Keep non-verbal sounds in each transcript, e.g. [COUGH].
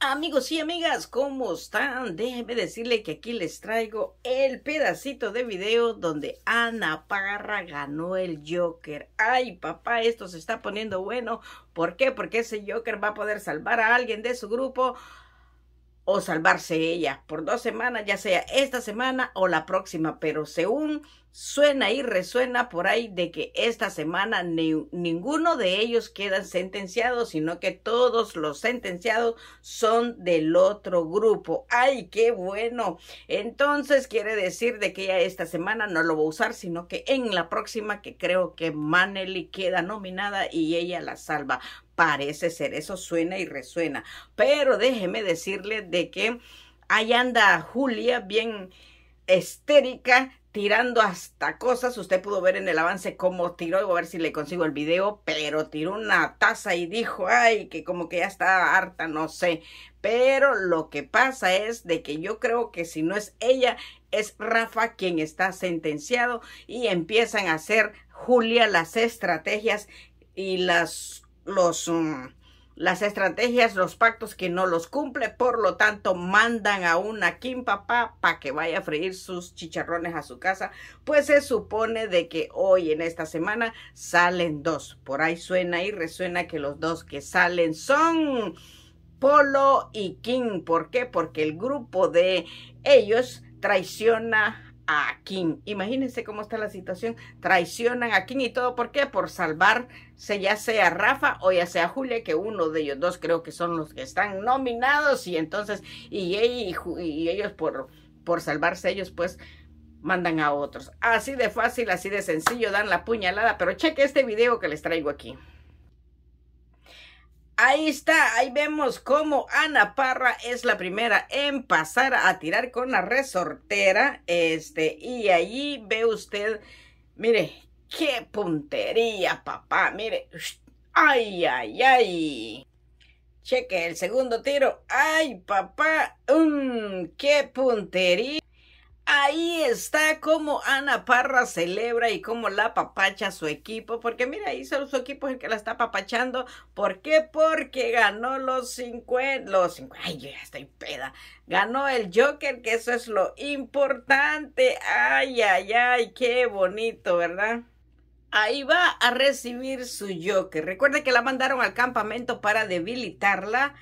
Amigos y amigas, ¿cómo están? Déjenme decirle que aquí les traigo el pedacito de video donde Ana Parra ganó el Joker. Ay, papá, esto se está poniendo bueno. ¿Por qué? Porque ese Joker va a poder salvar a alguien de su grupo o salvarse ella por dos semanas, ya sea esta semana o la próxima, pero según suena y resuena por ahí de que esta semana ninguno de ellos quedan sentenciados, sino que todos los sentenciados son del otro grupo. ¡Ay, qué bueno! Entonces quiere decir de que ya esta semana no lo va a usar, sino que en la próxima que creo que Maneli queda nominada y ella la salva. Parece ser, eso suena y resuena. Pero déjeme decirle de que ahí anda Julia bien estérica tirando hasta cosas. Usted pudo ver en el avance cómo tiró, voy a ver si le consigo el video, pero tiró una taza y dijo, ay, que como que ya está harta, no sé. Pero lo que pasa es de que yo creo que si no es ella, es Rafa quien está sentenciado y empiezan a hacer Julia las estrategias y las los, um, las estrategias, los pactos que no los cumple, por lo tanto mandan a una Kim Papá para que vaya a freír sus chicharrones a su casa, pues se supone de que hoy en esta semana salen dos, por ahí suena y resuena que los dos que salen son Polo y Kim, ¿por qué? Porque el grupo de ellos traiciona a Kim. Imagínense cómo está la situación. Traicionan a Kim y todo. ¿Por qué? Por salvar ya sea Rafa o ya sea Julia, que uno de ellos dos creo que son los que están nominados. Y entonces, y, ellos por, por salvarse ellos, pues mandan a otros. Así de fácil, así de sencillo, dan la puñalada. Pero cheque este video que les traigo aquí. Ahí está, ahí vemos cómo Ana Parra es la primera en pasar a tirar con la resortera. Este, y allí ve usted, mire, qué puntería, papá, mire. Ay, ay, ay. Cheque el segundo tiro. Ay, papá, um, qué puntería ahí está como Ana Parra celebra y cómo la papacha su equipo, porque mira, ahí son su equipo el que la está papachando. ¿Por qué? Porque ganó los 50, los 50, ay, yo ya estoy peda. Ganó el Joker, que eso es lo importante. Ay, ay, ay, qué bonito, ¿verdad? Ahí va a recibir su Joker. Recuerda que la mandaron al campamento para debilitarla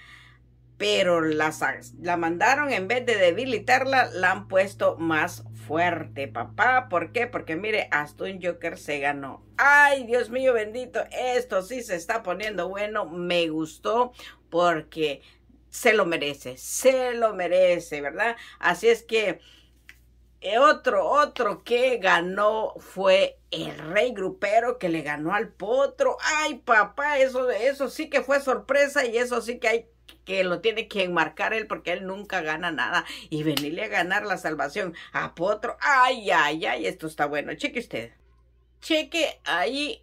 pero la, la mandaron en vez de debilitarla, la han puesto más fuerte, papá. ¿Por qué? Porque mire, hasta un Joker se ganó. Ay, Dios mío bendito, esto sí se está poniendo bueno. Me gustó porque se lo merece, se lo merece, ¿verdad? Así es que eh, otro, otro que ganó fue el rey grupero que le ganó al potro. Ay, papá, eso, eso sí que fue sorpresa y eso sí que hay que lo tiene que enmarcar él porque él nunca gana nada y venirle a ganar la salvación a Potro. Ay, ay, ay, esto está bueno. Cheque usted. Cheque ahí.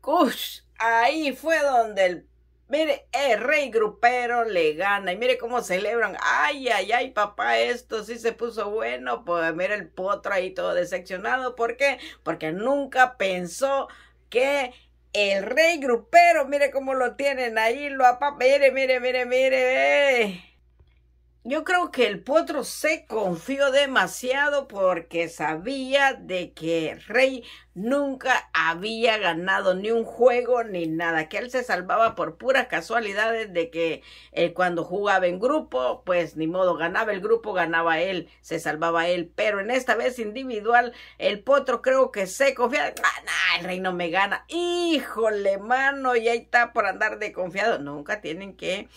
Cush, ahí fue donde el Mire, el rey grupero le gana. Y mire cómo celebran. Ay, ay, ay, papá, esto sí se puso bueno. Pues mire el potro ahí todo decepcionado. ¿Por qué? Porque nunca pensó que el rey grupero, mire cómo lo tienen ahí, lo apapa, mire, mire, mire, mire. Eh. Yo creo que el potro se confió demasiado porque sabía de que Rey nunca había ganado ni un juego ni nada, que él se salvaba por puras casualidades de que eh, cuando jugaba en grupo, pues ni modo, ganaba el grupo, ganaba él, se salvaba él, pero en esta vez individual, el potro creo que se confía, ah, el Rey no me gana, híjole mano, y ahí está por andar de confiado, nunca tienen que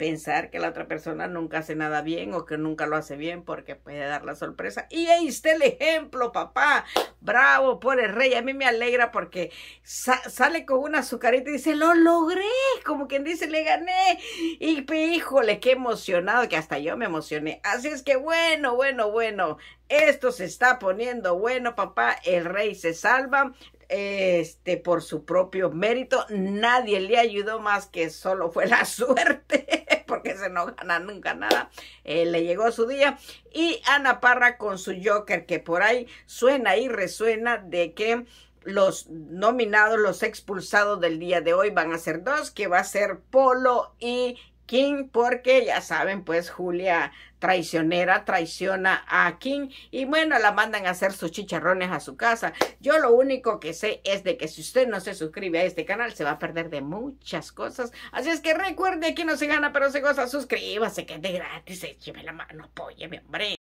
pensar que la otra persona nunca hace nada bien o que nunca lo hace bien porque puede dar la sorpresa. Y ahí está el ejemplo, papá. Bravo por el rey. A mí me alegra porque sale con una azucarita y dice, lo logré. Como quien dice, le gané. Y híjole, qué emocionado que hasta yo me emocioné. Así es que bueno, bueno, bueno. Esto se está poniendo bueno, papá. El rey se salva este, por su propio mérito. Nadie le ayudó más que solo fue la [LAUGHS] suerte porque se no gana nunca nada. Eh, le llegó su día. Y Ana Parra con su Joker, que por ahí suena y resuena de que los nominados, los expulsados del día de hoy van a ser dos, que va a ser Polo y King porque ya saben, pues Julia traicionera traiciona a King y bueno, la mandan a hacer sus chicharrones a su casa. Yo lo único que sé es de que si usted no se suscribe a este canal se va a perder de muchas cosas. Así es que recuerde que no se gana pero se goza, suscríbase que es de gratis, echeme la mano, apóyeme hombre.